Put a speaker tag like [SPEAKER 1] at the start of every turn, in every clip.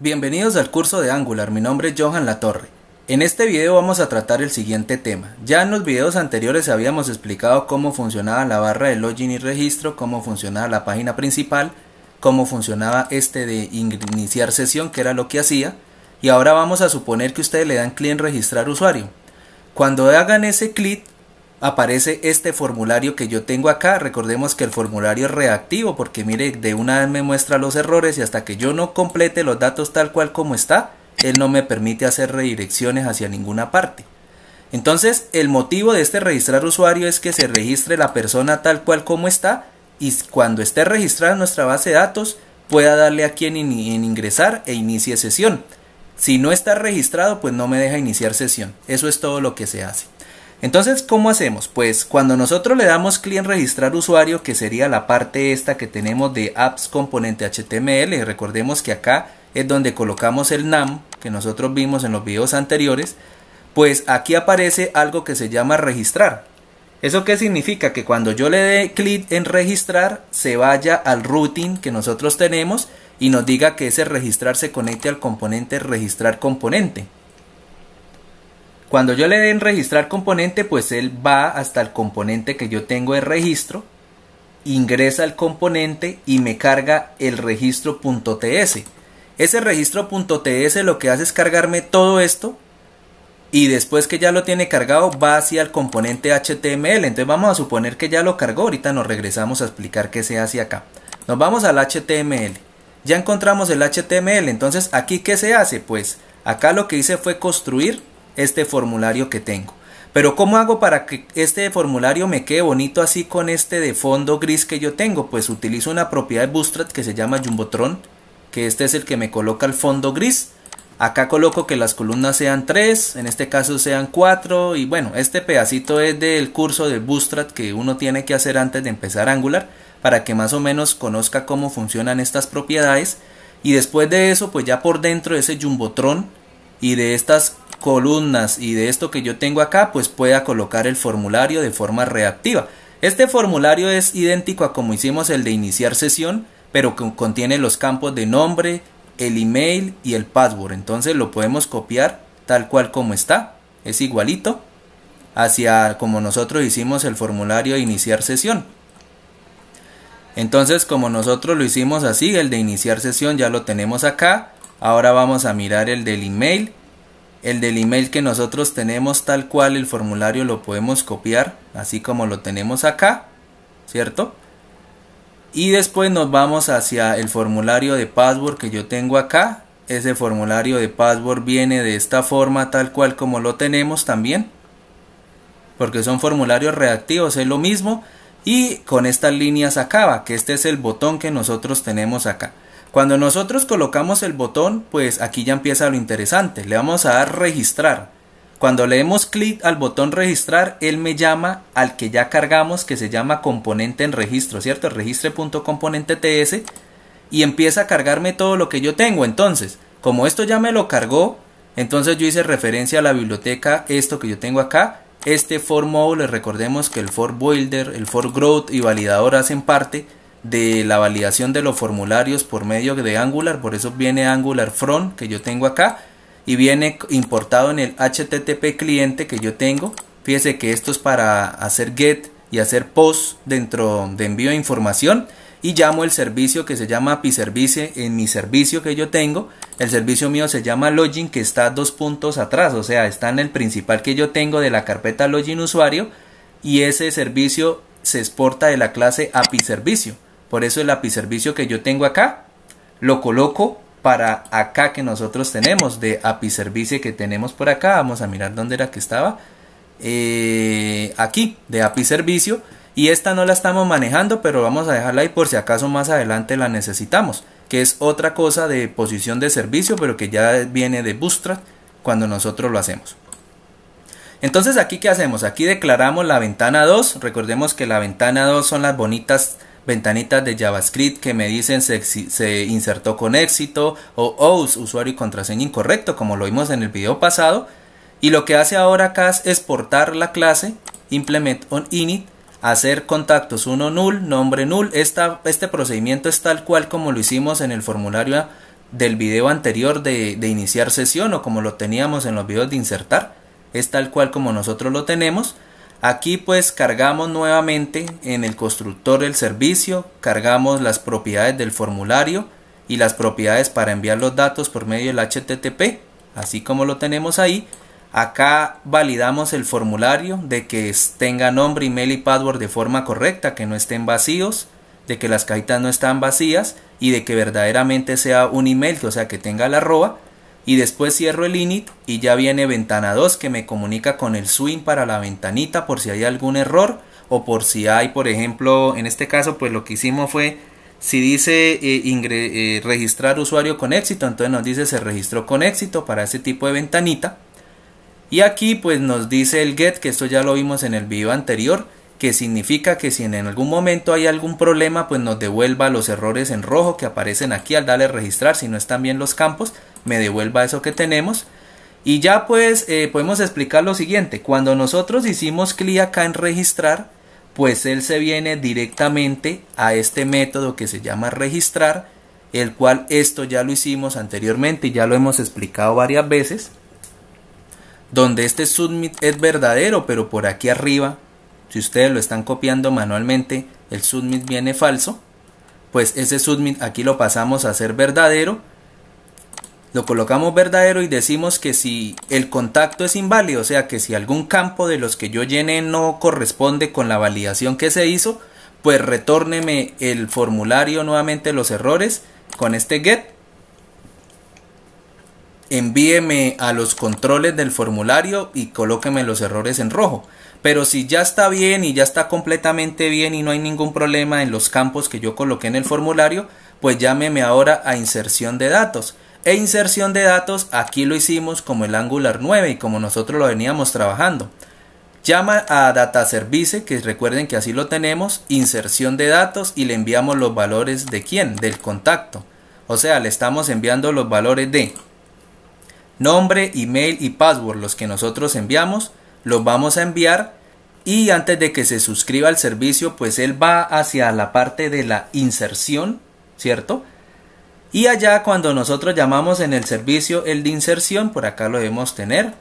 [SPEAKER 1] Bienvenidos al curso de Angular, mi nombre es Johan Latorre. En este video vamos a tratar el siguiente tema. Ya en los videos anteriores habíamos explicado cómo funcionaba la barra de login y registro, cómo funcionaba la página principal, cómo funcionaba este de iniciar sesión, que era lo que hacía, y ahora vamos a suponer que ustedes le dan clic en registrar usuario. Cuando hagan ese clic, aparece este formulario que yo tengo acá. Recordemos que el formulario es reactivo porque mire, de una vez me muestra los errores y hasta que yo no complete los datos tal cual como está, él no me permite hacer redirecciones hacia ninguna parte. Entonces, el motivo de este registrar usuario es que se registre la persona tal cual como está y cuando esté registrada en nuestra base de datos pueda darle aquí en, en ingresar e inicie sesión. Si no está registrado, pues no me deja iniciar sesión. Eso es todo lo que se hace. Entonces, ¿cómo hacemos? Pues cuando nosotros le damos clic en registrar usuario, que sería la parte esta que tenemos de apps componente HTML, recordemos que acá es donde colocamos el NAM que nosotros vimos en los videos anteriores, pues aquí aparece algo que se llama registrar. ¿Eso qué significa? Que cuando yo le dé clic en registrar, se vaya al routing que nosotros tenemos y nos diga que ese registrar se conecte al componente registrar componente. Cuando yo le den registrar componente, pues él va hasta el componente que yo tengo de registro, ingresa al componente y me carga el registro.ts. Ese registro.ts lo que hace es cargarme todo esto y después que ya lo tiene cargado va hacia el componente HTML. Entonces vamos a suponer que ya lo cargó, ahorita nos regresamos a explicar qué se hace acá. Nos vamos al HTML. Ya encontramos el HTML, entonces aquí qué se hace? Pues acá lo que hice fue construir este formulario que tengo. Pero ¿cómo hago para que este formulario me quede bonito así con este de fondo gris que yo tengo? Pues utilizo una propiedad de Bootstrap que se llama Jumbotron, que este es el que me coloca el fondo gris. Acá coloco que las columnas sean 3, en este caso sean 4 y bueno, este pedacito es del curso de Bootstrap que uno tiene que hacer antes de empezar Angular para que más o menos conozca cómo funcionan estas propiedades y después de eso pues ya por dentro de ese Jumbotron y de estas columnas y de esto que yo tengo acá, pues pueda colocar el formulario de forma reactiva. Este formulario es idéntico a como hicimos el de iniciar sesión, pero que contiene los campos de nombre, el email y el password. Entonces lo podemos copiar tal cual como está, es igualito hacia como nosotros hicimos el formulario de iniciar sesión. Entonces como nosotros lo hicimos así, el de iniciar sesión ya lo tenemos acá. Ahora vamos a mirar el del email el del email que nosotros tenemos tal cual el formulario lo podemos copiar así como lo tenemos acá cierto y después nos vamos hacia el formulario de password que yo tengo acá ese formulario de password viene de esta forma tal cual como lo tenemos también porque son formularios reactivos es lo mismo y con estas líneas acaba que este es el botón que nosotros tenemos acá cuando nosotros colocamos el botón, pues aquí ya empieza lo interesante. Le vamos a dar registrar. Cuando le leemos clic al botón registrar, él me llama al que ya cargamos que se llama componente en registro, ¿cierto? Registre.Componente.ts y empieza a cargarme todo lo que yo tengo. Entonces, como esto ya me lo cargó, entonces yo hice referencia a la biblioteca, esto que yo tengo acá, este for le recordemos que el for builder, el for growth y validador hacen parte de la validación de los formularios por medio de Angular, por eso viene Angular Front que yo tengo acá y viene importado en el HTTP cliente que yo tengo. Fíjese que esto es para hacer get y hacer post dentro de envío de información y llamo el servicio que se llama API Service en mi servicio que yo tengo. El servicio mío se llama Login que está dos puntos atrás, o sea, está en el principal que yo tengo de la carpeta Login usuario y ese servicio se exporta de la clase API Servicio. Por eso el apiservicio que yo tengo acá, lo coloco para acá que nosotros tenemos, de Servicio que tenemos por acá. Vamos a mirar dónde era que estaba. Eh, aquí, de apiservicio. Y esta no la estamos manejando, pero vamos a dejarla ahí por si acaso más adelante la necesitamos. Que es otra cosa de posición de servicio, pero que ya viene de Bootstrap cuando nosotros lo hacemos. Entonces aquí qué hacemos? Aquí declaramos la ventana 2. Recordemos que la ventana 2 son las bonitas ventanitas de JavaScript que me dicen se, se insertó con éxito o OAuth, usuario y contraseña incorrecto, como lo vimos en el video pasado. Y lo que hace ahora acá es portar la clase implement on init, hacer contactos uno null, nombre null. Esta, este procedimiento es tal cual como lo hicimos en el formulario del video anterior de, de iniciar sesión o como lo teníamos en los videos de insertar. Es tal cual como nosotros lo tenemos. Aquí pues cargamos nuevamente en el constructor del servicio, cargamos las propiedades del formulario y las propiedades para enviar los datos por medio del HTTP, así como lo tenemos ahí. Acá validamos el formulario de que tenga nombre, email y password de forma correcta, que no estén vacíos, de que las cajitas no están vacías y de que verdaderamente sea un email, o sea que tenga la arroba y después cierro el init y ya viene ventana 2 que me comunica con el swing para la ventanita por si hay algún error o por si hay por ejemplo en este caso pues lo que hicimos fue si dice eh, eh, registrar usuario con éxito, entonces nos dice se registró con éxito para ese tipo de ventanita. Y aquí pues nos dice el get, que esto ya lo vimos en el video anterior, que significa que si en algún momento hay algún problema, pues nos devuelva los errores en rojo que aparecen aquí al darle registrar, si no están bien los campos, me devuelva eso que tenemos. Y ya pues eh, podemos explicar lo siguiente, cuando nosotros hicimos clic acá en registrar, pues él se viene directamente a este método que se llama registrar, el cual esto ya lo hicimos anteriormente y ya lo hemos explicado varias veces, donde este submit es verdadero, pero por aquí arriba, si ustedes lo están copiando manualmente, el submit viene falso, pues ese submit aquí lo pasamos a ser verdadero lo colocamos verdadero y decimos que si el contacto es inválido, o sea que si algún campo de los que yo llené no corresponde con la validación que se hizo, pues retórneme el formulario nuevamente los errores con este get. Envíeme a los controles del formulario y colóqueme los errores en rojo. Pero si ya está bien y ya está completamente bien y no hay ningún problema en los campos que yo coloqué en el formulario, pues llámeme ahora a inserción de datos. E inserción de datos, aquí lo hicimos como el Angular 9 y como nosotros lo veníamos trabajando. Llama a data service, que recuerden que así lo tenemos, inserción de datos y le enviamos los valores de quién, del contacto. O sea, le estamos enviando los valores de nombre, email y password, los que nosotros enviamos, los vamos a enviar y antes de que se suscriba al servicio, pues él va hacia la parte de la inserción, ¿cierto? Y allá cuando nosotros llamamos en el servicio el de inserción, por acá lo debemos tener.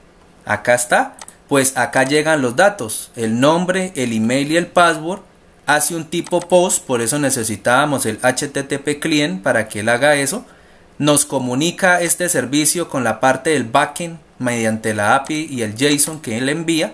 [SPEAKER 1] Acá está. Pues acá llegan los datos, el nombre, el email y el password. Hace un tipo post, por eso necesitábamos el HTTP client para que él haga eso. Nos comunica este servicio con la parte del backend mediante la API y el JSON que él envía.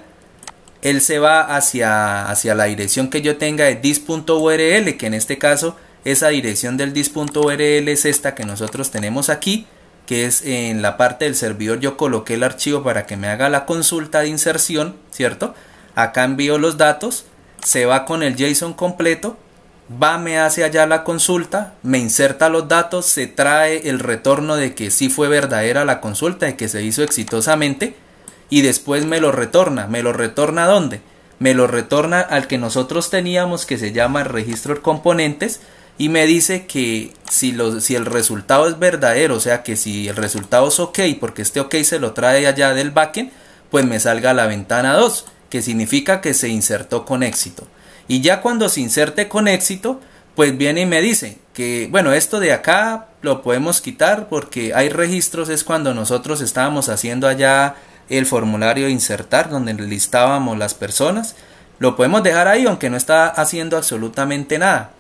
[SPEAKER 1] Él se va hacia, hacia la dirección que yo tenga de dis.url, que en este caso esa dirección del dis.url es esta que nosotros tenemos aquí que es en la parte del servidor yo coloqué el archivo para que me haga la consulta de inserción, ¿cierto? Acá envío los datos, se va con el JSON completo, va, me hace allá la consulta, me inserta los datos, se trae el retorno de que sí fue verdadera la consulta y que se hizo exitosamente y después me lo retorna, me lo retorna a dónde? Me lo retorna al que nosotros teníamos que se llama registro de componentes y me dice que si, si el resultado es verdadero, o sea que si el resultado es ok, porque este ok se lo trae allá del backend, pues me salga la ventana 2, que significa que se insertó con éxito. Y ya cuando se inserte con éxito, pues viene y me dice que, bueno, esto de acá lo podemos quitar porque hay registros, es cuando nosotros estábamos haciendo allá el formulario de insertar, donde listábamos las personas. Lo podemos dejar ahí, aunque no está haciendo absolutamente nada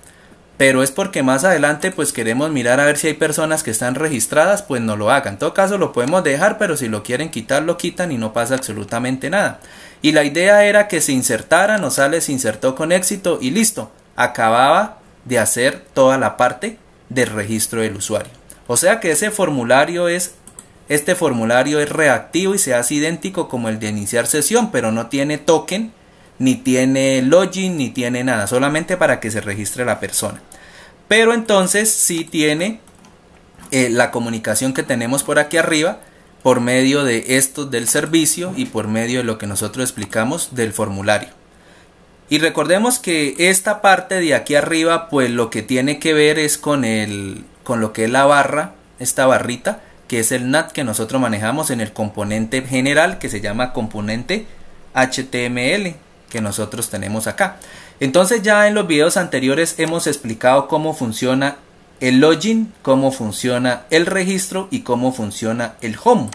[SPEAKER 1] pero es porque más adelante pues queremos mirar a ver si hay personas que están registradas, pues no lo hagan. En todo caso lo podemos dejar, pero si lo quieren quitar, lo quitan y no pasa absolutamente nada. Y la idea era que se insertara, sale, se insertó con éxito y listo, acababa de hacer toda la parte del registro del usuario. O sea que ese formulario es este formulario es reactivo y se hace idéntico como el de iniciar sesión, pero no tiene token ni tiene login, ni tiene nada, solamente para que se registre la persona. Pero entonces sí tiene eh, la comunicación que tenemos por aquí arriba por medio de esto del servicio y por medio de lo que nosotros explicamos del formulario. Y recordemos que esta parte de aquí arriba pues lo que tiene que ver es con, el, con lo que es la barra, esta barrita, que es el NAT que nosotros manejamos en el componente general que se llama componente HTML que nosotros tenemos acá. Entonces ya en los videos anteriores hemos explicado cómo funciona el login, cómo funciona el registro y cómo funciona el home.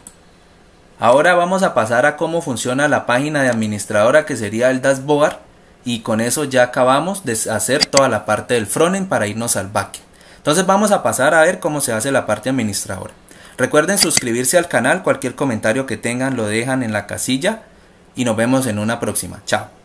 [SPEAKER 1] Ahora vamos a pasar a cómo funciona la página de administradora que sería el dashboard y con eso ya acabamos de hacer toda la parte del frontend para irnos al backend. Entonces vamos a pasar a ver cómo se hace la parte administradora. Recuerden suscribirse al canal, cualquier comentario que tengan lo dejan en la casilla y nos vemos en una próxima. Chao.